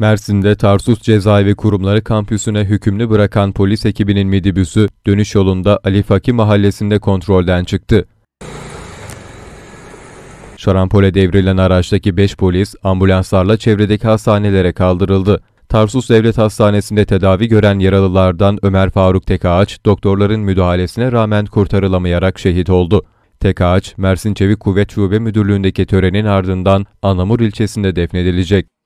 Mersin'de Tarsus Cezaevi Kurumları Kampüsü'ne hükümlü bırakan polis ekibinin midibüsü dönüş yolunda Ali Fakih mahallesinde kontrolden çıktı. Şarampole devrilen araçtaki 5 polis ambulanslarla çevredeki hastanelere kaldırıldı. Tarsus Devlet Hastanesi'nde tedavi gören yaralılardan Ömer Faruk Tekağaç, doktorların müdahalesine rağmen kurtarılamayarak şehit oldu. Tekağaç, Mersin Çevik Kuvvet Şube Müdürlüğü'ndeki törenin ardından Anamur ilçesinde defnedilecek.